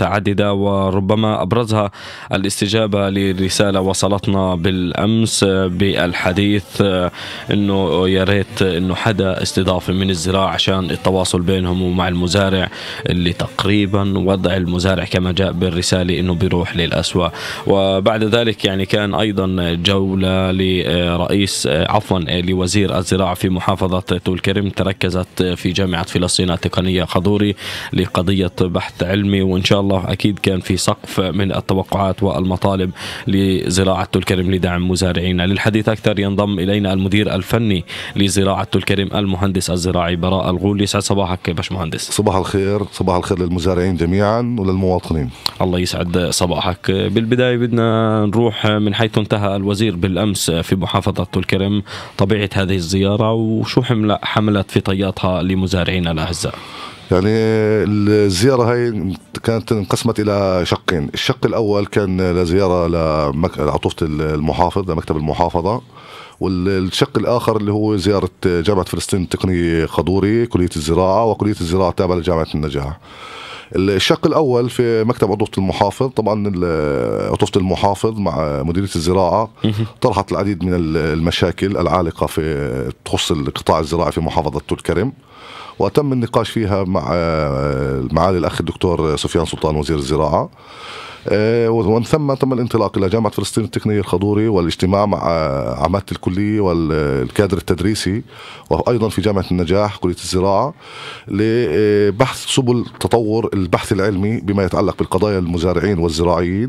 متعددة وربما أبرزها الاستجابة لرسالة وصلتنا بالأمس بالحديث آه، أنه يا ريت أنه حدا استضافة من الزراعة عشان التواصل بينهم ومع المزارع اللي تقريبا وضع المزارع كما جاء بالرسالة أنه بيروح للأسوأ وبعد ذلك يعني كان أيضا جولة لرئيس آه، عفوا آه، لوزير الزراعة في محافظة طول كرم تركزت في جامعة فلسطين التقنية خضوري لقضية بحث علمي وإن شاء الله الله اكيد كان في سقف من التوقعات والمطالب لزراعه الكرم لدعم مزارعينا للحديث اكثر ينضم الينا المدير الفني لزراعه الكرم المهندس الزراعي براء الغول يسعد صباحك باشمهندس صباح الخير صباح الخير للمزارعين جميعا وللمواطنين الله يسعد صباحك بالبدايه بدنا نروح من حيث انتهى الوزير بالامس في محافظه الكرم طبيعه هذه الزياره وشو حملت في طياتها لمزارعينا الاعزاء يعني الزيارة هاي كانت انقسمت إلى شقين الشق الأول كان لزيارة لعطوفة المحافظ لمكتب المحافظة والشق الآخر اللي هو زيارة جامعة فلسطين التقنية خضوري كلية الزراعة وكلية الزراعة التابعة لجامعة النجاح الشق الاول في مكتب عطوفة المحافظ طبعا عطوفة المحافظ مع مديريه الزراعه طرحت العديد من المشاكل العالقه في تخص القطاع الزراعي في محافظه الكرم وتم النقاش فيها مع آه، معالي الاخ الدكتور سفيان سلطان وزير الزراعه آه، ومن ثم تم الانطلاق الى جامعه فلسطين التقنيه الخضوري والاجتماع مع عماده الكليه والكادر التدريسي وايضا في جامعه النجاح كليه الزراعه لبحث سبل تطور البحث العلمي بما يتعلق بالقضايا المزارعين والزراعيين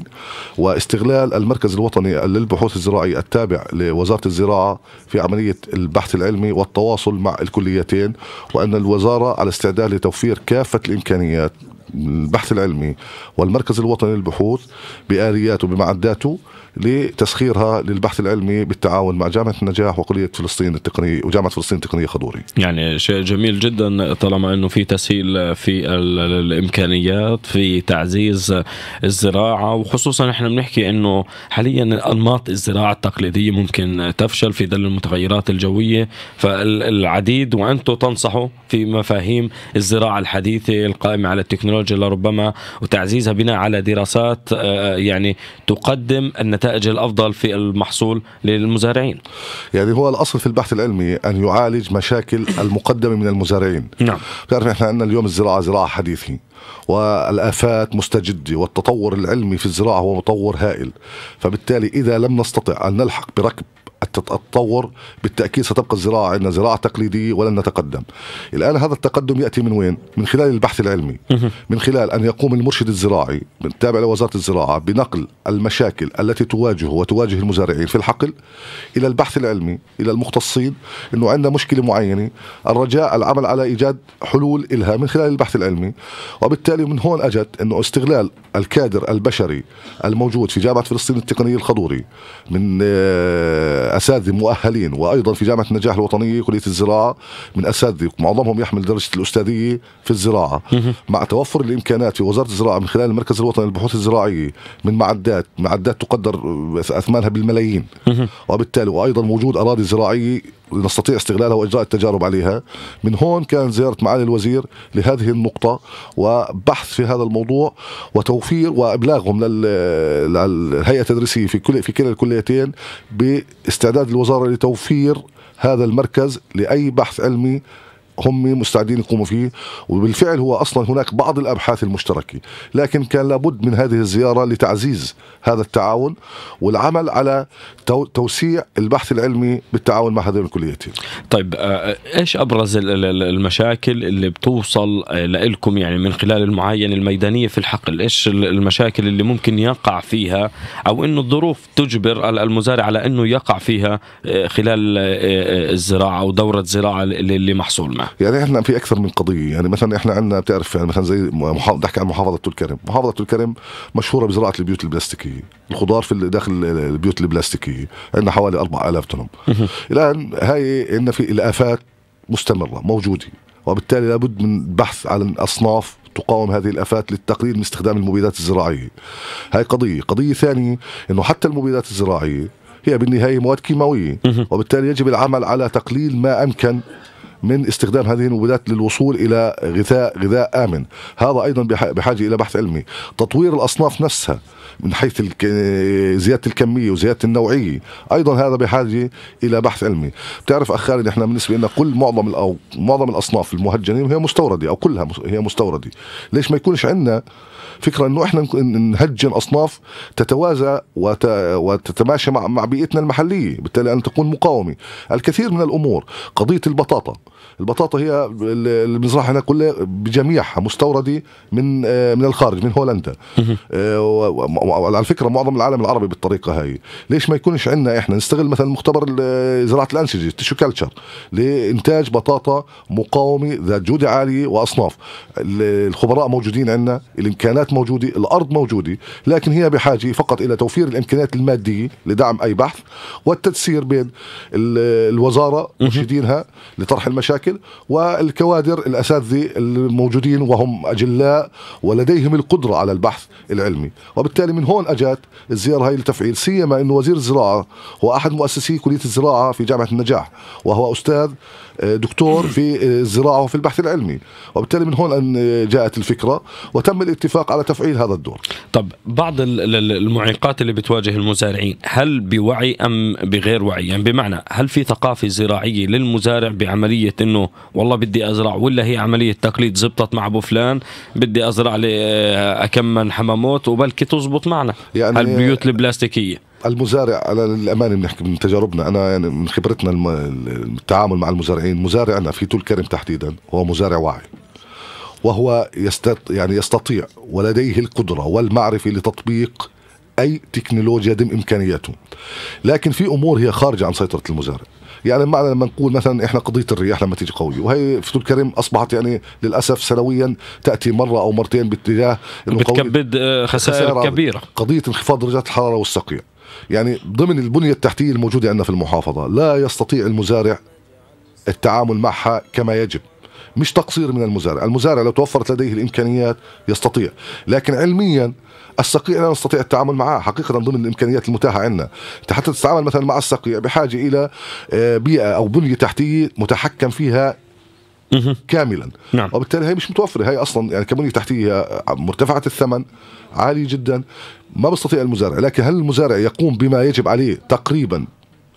واستغلال المركز الوطني للبحوث الزراعيه التابع لوزاره الزراعه في عمليه البحث العلمي والتواصل مع الكليتين وان الوزاره على استعداد لتوفير كافه الامكانيات البحث العلمي والمركز الوطني للبحوث بآلياته بمعداته لتسخيرها للبحث العلمي بالتعاون مع جامعه النجاح وكليه فلسطين التقنيه وجامعه فلسطين التقنيه خضوري. يعني شيء جميل جدا طالما انه في تسهيل في الامكانيات في تعزيز الزراعه وخصوصا احنا بنحكي انه حاليا انماط الزراعه التقليديه ممكن تفشل في ظل المتغيرات الجويه فالعديد وانتم تنصحوا في مفاهيم الزراعه الحديثه القائمه على التكنولوجيا لربما وتعزيزها بناء على دراسات آه، يعني تقدم النتائج النتائج الافضل في المحصول للمزارعين يعني هو الاصل في البحث العلمي ان يعالج مشاكل المقدمه من المزارعين نعم بتعرف احنا عندنا اليوم الزراعه زراعه حديثه والافات مستجده والتطور العلمي في الزراعه هو مطور هائل فبالتالي اذا لم نستطع ان نلحق بركب التطور تتطور بالتاكيد ستبقى الزراعه عندنا زراعه تقليديه ولن نتقدم. الان هذا التقدم ياتي من وين؟ من خلال البحث العلمي، من خلال ان يقوم المرشد الزراعي التابع لوزاره الزراعه بنقل المشاكل التي تواجه وتواجه المزارعين في الحقل الى البحث العلمي، الى المختصين انه عندنا مشكله معينه، الرجاء العمل على ايجاد حلول لها من خلال البحث العلمي، وبالتالي من هون اجت انه استغلال الكادر البشري الموجود في جامعه فلسطين التقنيه الخضوري من آه، اساتذه مؤهلين وايضا في جامعه النجاح الوطنيه كليه الزراعه من اساتذه معظمهم يحمل درجه الاستاذيه في الزراعه مع توفر الامكانات في وزاره الزراعه من خلال المركز الوطني للبحوث الزراعيه من معدات معدات تقدر اثمانها بالملايين وبالتالي وايضا وجود اراضي زراعيه نستطيع استغلالها واجراء التجارب عليها من هون كان زياره معالي الوزير لهذه النقطه وبحث في هذا الموضوع وتوفير وابلاغهم للهيئه التدريسيه في كل في كلا الكليتين باستعداد الوزاره لتوفير هذا المركز لاي بحث علمي هم مستعدين يقوموا فيه وبالفعل هو اصلا هناك بعض الابحاث المشتركه لكن كان لابد من هذه الزياره لتعزيز هذا التعاون والعمل على توسيع البحث العلمي بالتعاون مع هذين الكليتين طيب آه، آه، ايش ابرز المشاكل اللي بتوصل لكم يعني من خلال المعاينه الميدانيه في الحقل ايش المشاكل اللي ممكن يقع فيها او انه الظروف تجبر المزارع على انه يقع فيها آه، خلال الزراعه او دوره زراعه اللي محصول معه يعني احنا في اكثر من قضيه يعني مثلا احنا عندنا بتعرف يعني مثلا زي محافظه بحكي عن محافظه طول كرم محافظه طول كرم مشهوره بزراعه البيوت البلاستيكيه الخضار في داخل البيوت البلاستيكيه عندنا حوالي 4000 طن الان هاي عندنا في الافات مستمره موجوده وبالتالي لابد من بحث عن اصناف تقاوم هذه الافات للتقليل من استخدام المبيدات الزراعيه. هاي قضيه، قضيه ثانيه انه حتى المبيدات الزراعيه هي بالنهايه مواد كيماويه وبالتالي يجب العمل على تقليل ما امكن من استخدام هذه المبيدات للوصول الى غذاء غذاء امن هذا ايضا بحاجه الى بحث علمي تطوير الاصناف نفسها من حيث زياده الكميه وزياده النوعيه ايضا هذا بحاجه الى بحث علمي بتعرف اخ خالد احنا بالنسبه لنا كل معظم او معظم الاصناف المهجنه هي مستورده او كلها هي مستورده ليش ما يكونش عندنا فكره انه احنا نهجن اصناف تتوازى وت... وتتماشى مع مع بيئتنا المحليه بالتالي ان تكون مقاومه الكثير من الامور قضيه البطاطا البطاطا هي المزرعه هنا كلها بجميعها مستورده من آه، من الخارج من هولندا آه، وعلى فكره معظم العالم العربي بالطريقه هاي ليش ما يكونش عندنا احنا نستغل مثلا مختبر زراعه الانسجه تشو كلتشر لانتاج بطاطا مقاومه ذات جوده عاليه واصناف الخبراء موجودين عندنا الامكانات موجوده الارض موجوده لكن هي بحاجه فقط الى توفير الامكانيات الماديه لدعم اي بحث والتدسير بين الوزاره مشيدينها لطرح المشاكل المشاكل والكوادر الأساتذة الموجودين وهم أجلاء ولديهم القدرة على البحث العلمي وبالتالي من هون أجت الزيارة هاي للتفعيل سيما أنه وزير الزراعة هو أحد مؤسسي كلية الزراعة في جامعة النجاح وهو أستاذ دكتور في الزراعه آه، وفي البحث العلمي وبالتالي من هون ان آه، جاءت الفكره وتم الاتفاق على تفعيل هذا الدور طب بعض المعيقات اللي بتواجه المزارعين هل بوعي ام بغير وعي يعني بمعنى هل في ثقافه زراعيه للمزارع بعمليه انه والله بدي ازرع ولا هي عمليه تقليد زبطت مع ابو فلان بدي ازرع لي آه، اكم من حمامات وبلكي تزبط معنا يعني هالبيوت البلاستيكيه المزارع على الامانه بنحكي من تجاربنا انا يعني من خبرتنا التعامل مع المزارعين مزارعنا في تول كرم تحديدا هو مزارع واعي وهو يستط يعني يستطيع ولديه القدره والمعرفه لتطبيق اي تكنولوجيا ضمن امكانياته لكن في امور هي خارجه عن سيطره المزارع يعني معنى لما نقول مثلا احنا قضيه الرياح لما تيجي قويه وهي في الكريم اصبحت يعني للاسف سنويا تاتي مره او مرتين باتجاه بتكبد آه، خسائر كبيره قضيه انخفاض درجات الحراره والسقيع يعني ضمن البنية التحتية الموجودة عندنا في المحافظة لا يستطيع المزارع التعامل معها كما يجب مش تقصير من المزارع المزارع لو توفرت لديه الإمكانيات يستطيع لكن علميا السقيع لا نستطيع التعامل معه حقيقة ضمن الإمكانيات المتاحة عندنا أنت حتى تتعامل مثلا مع السقيع بحاجة إلى آه، بيئة أو بنية تحتية متحكم فيها كاملا نعم. وبالتالي هي مش متوفره هي اصلا يعني كبنيه تحتيه مرتفعه الثمن عالي جدا ما بيستطيع المزارع لكن هل المزارع يقوم بما يجب عليه تقريبا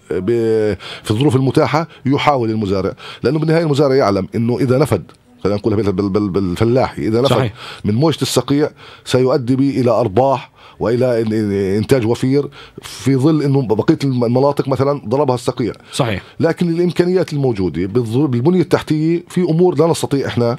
في الظروف المتاحه يحاول المزارع لانه بالنهايه المزارع يعلم انه اذا نفد خلينا نقولها بالفلاحي اذا نفد صحيح. من موجه الصقيع سيؤدي به الى ارباح والى انتاج وفير في ظل انه بقيه المناطق مثلا ضربها الصقيع صحيح لكن الامكانيات الموجوده بالبنيه التحتيه في امور لا نستطيع احنا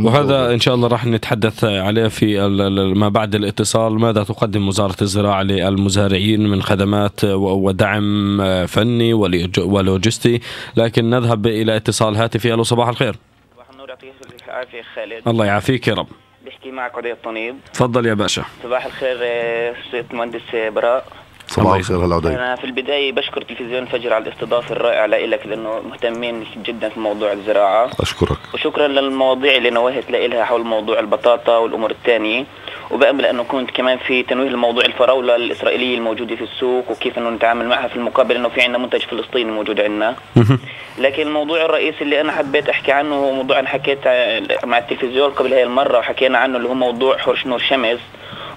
وهذا ان شاء الله راح نتحدث عليه في ما بعد الاتصال ماذا تقدم وزاره الزراعه للمزارعين من خدمات ودعم فني ولوجستي لكن نذهب الى اتصال هاتفي الو صباح الخير صباح النور يعطيك العافيه خالد الله يعافيك يا رب احكي معك عدي الطنيب تفضل يا باشا صباح الخير سيد آه، المهندس آه، براء صباح الخير هلا عدي انا في البدايه بشكر تلفزيون فجر على الاستضافه الرائعه لك لانه مهتمين جدا في موضوع الزراعه اشكرك وشكرا للمواضيع اللي نوهت لها حول موضوع البطاطا والامور الثانيه وبأمل أنه كنت كمان في تنويه لموضوع الفراولة الإسرائيلية الموجودة في السوق وكيف أنه نتعامل معها في المقابل أنه في عندنا منتج فلسطيني موجود عندنا لكن الموضوع الرئيسي اللي أنا حبيت أحكي عنه هو موضوع أنا حكيت مع التلفزيون قبل هاي المرة وحكينا عنه اللي هو موضوع حرش نور شمس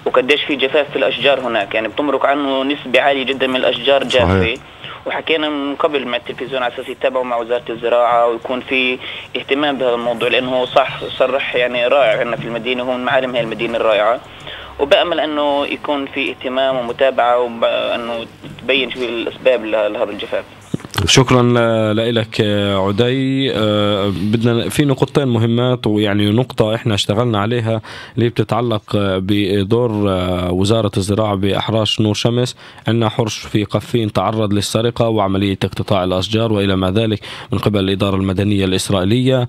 وقديش في جفاف في الأشجار هناك يعني بتمرق عنه نسبة عالية جدا من الأشجار جافة صحيح. وحكينا من قبل مع التلفزيون على اساس يتابعوا مع وزاره الزراعه ويكون في اهتمام بهذا الموضوع لانه صح صرح يعني رائع عندنا في المدينه هو من معالم هذه المدينه الرائعه وبامل انه يكون في اهتمام ومتابعه وانه تبين شو الاسباب لهذا الجفاف شكرا لك آه، عدي آه، بدنا في نقطتين مهمات ويعني نقطة احنا اشتغلنا عليها اللي بتتعلق بدور آه، وزارة الزراعة بأحراش نور شمس عندنا حرش في قفين تعرض للسرقة وعملية اقتطاع الأشجار وإلى ما ذلك من قبل الإدارة المدنية الإسرائيلية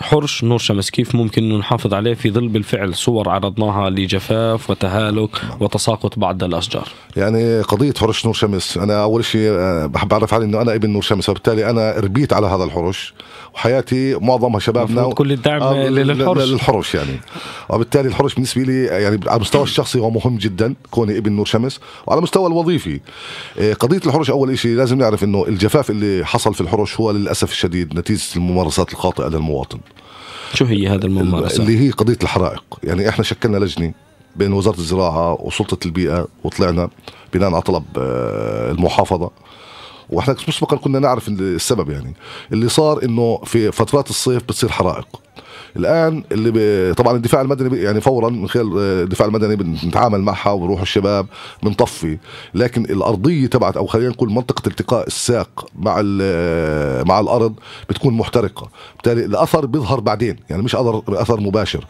حرش نور شمس كيف ممكن انه نحافظ عليه في ظل بالفعل صور عرضناها لجفاف وتهالك وتساقط بعض الاشجار يعني قضيه حرش نور شمس انا اول شيء آه، بحب اعرف حالي انه انا ابن نور شمس وبالتالي انا ربيت على هذا الحرش وحياتي معظمها شبابنا كل الدعم آه للحرش للحرش يعني وبالتالي الحرش بالنسبه لي يعني على المستوى الشخصي هو مهم جدا كوني ابن نور شمس وعلى المستوى الوظيفي آه، قضيه الحرش اول شيء لازم نعرف انه الجفاف اللي حصل في الحرش هو للاسف الشديد نتيجه الممارسات الخاطئه للمواطن شو هي هذا الممارسه؟ اللي هي قضيه الحرائق، يعني احنا شكلنا لجنه بين وزاره الزراعه وسلطه البيئه وطلعنا بناء على طلب آه، المحافظه واحنا مسبقا كنا نعرف السبب يعني اللي صار انه في فترات الصيف بتصير حرائق الان اللي طبعا الدفاع المدني يعني فورا من خلال آه، الدفاع المدني بنتعامل معها وبروح الشباب بنطفي لكن الارضيه تبعت او خلينا نقول منطقه التقاء الساق مع آه، مع الارض بتكون محترقه بالتالي الاثر بيظهر بعدين يعني مش اثر اثر مباشر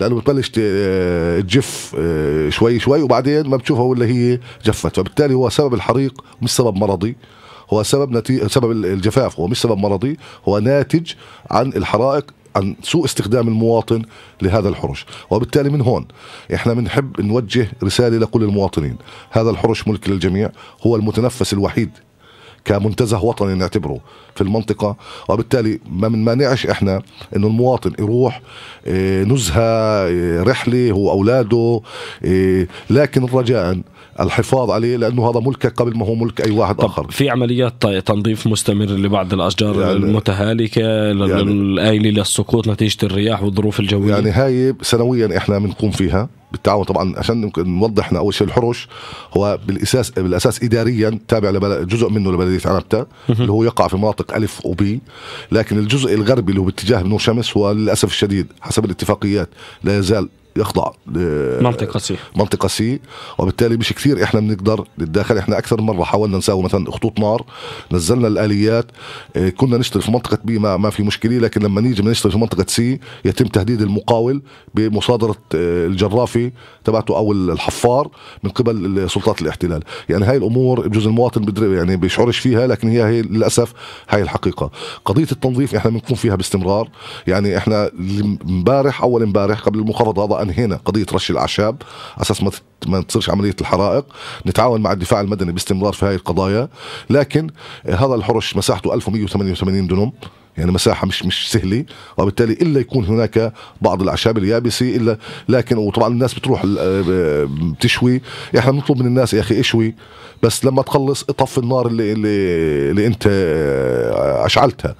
لانه بتبلش آه، تجف شوي شوي وبعدين ما بتشوفها ولا هي جفت فبالتالي هو سبب الحريق مش سبب مرضي هو سبب نتيجة سبب الجفاف هو مش سبب مرضي هو ناتج عن الحرائق عن سوء استخدام المواطن لهذا الحرش وبالتالي من هون احنا بنحب نوجه رساله لكل المواطنين هذا الحرش ملك للجميع هو المتنفس الوحيد كمنتزه وطني نعتبره في المنطقه وبالتالي ما بنمانعش احنا انه المواطن يروح إيه، نزهه إيه، رحله هو اولاده إيه، لكن رجاء الحفاظ عليه لانه هذا ملكك قبل ما هو ملك اي واحد طب اخر في عمليات تنظيف مستمر لبعض الاشجار يعني المتهالكه يعني الآيلة للسقوط نتيجه الرياح والظروف الجويه يعني هاي سنويا احنا بنقوم فيها بالتعاون طبعا عشان نوضح احنا اول شيء الحرش هو بالاساس بالاساس اداريا تابع لبلد جزء منه لبلديه عنبته اللي هو يقع في مناطق الف وبي لكن الجزء الغربي اللي هو باتجاه نور شمس هو للاسف الشديد حسب الاتفاقيات لا يزال يخضع لمنطقه سي منطقه سي وبالتالي مش كثير احنا بنقدر نتداخل احنا اكثر مره حاولنا نساوي مثلا خطوط نار نزلنا الاليات آه، كنا نشتغل في منطقه بي ما, ما في مشكله لكن لما نيجي نشتغل في منطقه سي يتم تهديد المقاول بمصادره آه، الجرافي تبعته او الحفار من قبل سلطات الاحتلال يعني هاي الامور بجوز المواطن بدري يعني بيشعرش فيها لكن هي هي للاسف هاي الحقيقه قضيه التنظيف احنا بنقوم فيها باستمرار يعني احنا امبارح اول امبارح قبل المخفض هذا هنا قضيه رش الاعشاب اساس ما ما تصيرش عمليه الحرائق نتعاون مع الدفاع المدني باستمرار في هذه القضايا لكن هذا الحرش مساحته 1188 دونم يعني مساحه مش مش سهله وبالتالي الا يكون هناك بعض الاعشاب اليابسه الا لكن وطبعا الناس بتروح آه، بتشوي احنا بنطلب من الناس يا اخي اشوي بس لما تخلص اطفي النار اللي اللي, اللي انت آه، اشعلتها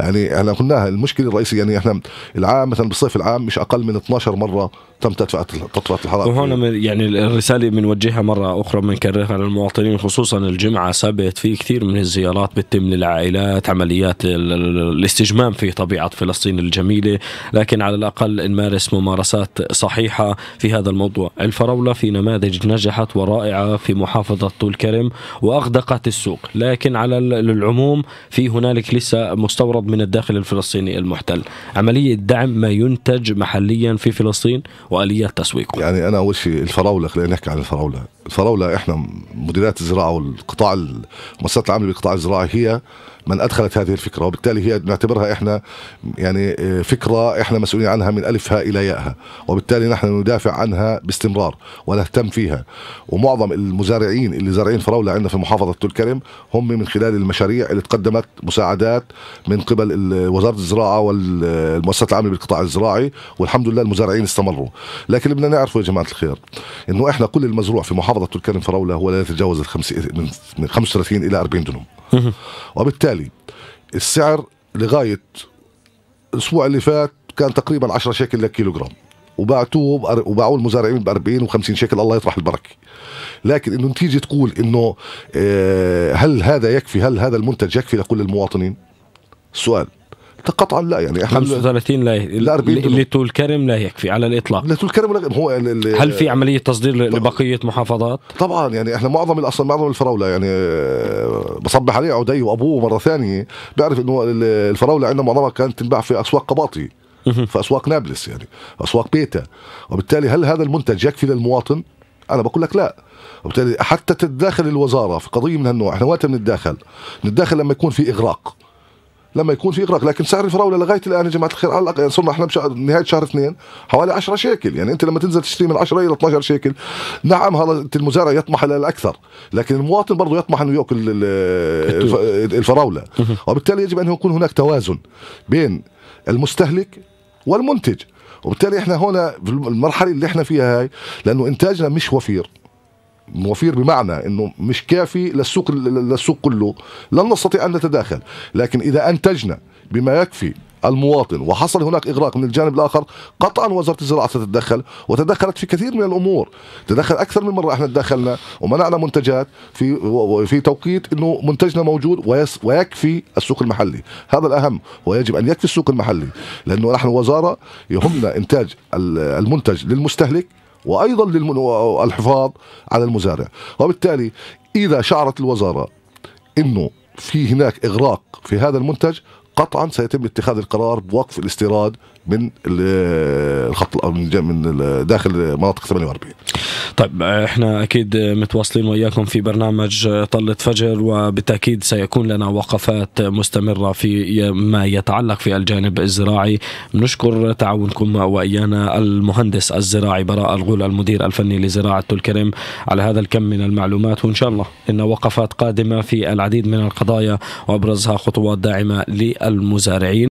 يعني احنا قلناها المشكله الرئيسيه يعني احنا العام مثلا بالصيف العام مش اقل من 12 مره تم تدفع تطفئه الحرائق من يعني الرساله بنوجهها مره اخرى بنكررها للمواطنين خصوصا الجمعه سبت في كثير من الزيارات بتتم للعائلات عمليات الاستجمام في طبيعه فلسطين الجميله لكن على الاقل نمارس ممارسات صحيحه في هذا الموضوع الفراوله في نماذج نجحت ورائعه في محافظه طول كرم واغدقت السوق لكن على العموم في هنالك لسه مستورد من الداخل الفلسطيني المحتل عمليه دعم ما ينتج محليا في فلسطين واليات تسويقه يعني انا اول شيء الفراوله خلينا نحكي عن الفراوله الفراوله احنا مديرات الزراعه والقطاع المؤسسات العامله بالقطاع الزراعي هي من أدخلت هذه الفكرة وبالتالي هي نعتبرها إحنا يعني آه، فكرة إحنا مسؤولين عنها من ألفها إلى ياءها وبالتالي نحن ندافع عنها باستمرار ونهتم فيها ومعظم المزارعين اللي زارعين فراولة عندنا في محافظة تلكرم هم من خلال المشاريع اللي تقدمت مساعدات من قبل وزارة الزراعة والمؤسسات العامة بالقطاع الزراعي والحمد لله المزارعين استمروا لكن اللي بدنا نعرفه يا جماعة الخير إنه إحنا كل المزروع في محافظة تلكرم فراولة هو لا يتجاوز من 35 إلى 40 دنم وبالتالي السعر لغايه الاسبوع اللي فات كان تقريبا 10 شيكل لكيلو جرام وبعتوه وباعوه المزارعين ب 40 و50 شيكل الله يطرح البركه لكن انه تيجي تقول انه آه، هل هذا يكفي هل هذا المنتج يكفي لكل المواطنين السؤال قطعا لا يعني 35 لا لا 40 لطول كرم لا يكفي على الاطلاق لطول كرم لا هو هل في عمليه تصدير لبقيه محافظات؟ طبعا يعني احنا معظم اصلا معظم الفراوله يعني آه، بصبح عليه عدي وابوه مره ثانيه بيعرف انه الفراوله عندنا معظمها كانت تنباع في اسواق قباطي في اسواق نابلس يعني اسواق بيتا وبالتالي هل هذا المنتج يكفي للمواطن؟ انا بقول لك لا وبالتالي حتى تتداخل الوزاره في قضيه من هالنوع احنا وقت بنتداخل الداخل لما يكون في اغراق لما يكون في اغراق لكن سعر الفراوله لغايه الان يا جماعه الخير على الاقل يعني صرنا احنا بشهر نهايه شهر اثنين حوالي 10 شيكل يعني انت لما تنزل تشتري من 10 الى 12 شيكل نعم هذا المزارع يطمح الى الاكثر لكن المواطن برضه يطمح انه ياكل الفراوله وبالتالي يجب ان يكون هناك توازن بين المستهلك والمنتج وبالتالي احنا هنا في المرحله اللي احنا فيها هاي لانه انتاجنا مش وفير وفير بمعنى انه مش كافي للسوق للسوق كله لن نستطيع ان نتداخل لكن اذا انتجنا بما يكفي المواطن وحصل هناك اغراق من الجانب الاخر قطعا وزاره الزراعه تتدخل وتدخلت في كثير من الامور تدخل اكثر من مره احنا تدخلنا ومنعنا منتجات في في توقيت انه منتجنا موجود ويكفي السوق المحلي هذا الاهم ويجب ان يكفي السوق المحلي لانه نحن وزاره يهمنا انتاج المنتج للمستهلك وايضا للحفاظ على المزارع وبالتالي اذا شعرت الوزاره انه في هناك اغراق في هذا المنتج قطعا سيتم اتخاذ القرار بوقف الاستيراد من الخط من داخل مناطق 48 طيب احنا اكيد متواصلين وإياكم في برنامج طلة فجر وبالتأكيد سيكون لنا وقفات مستمرة في ما يتعلق في الجانب الزراعي نشكر تعاونكم وإيانا المهندس الزراعي براء الغول المدير الفني لزراعة الكرم على هذا الكم من المعلومات وإن شاء الله إن وقفات قادمة في العديد من القضايا وأبرزها خطوات داعمة للمزارعين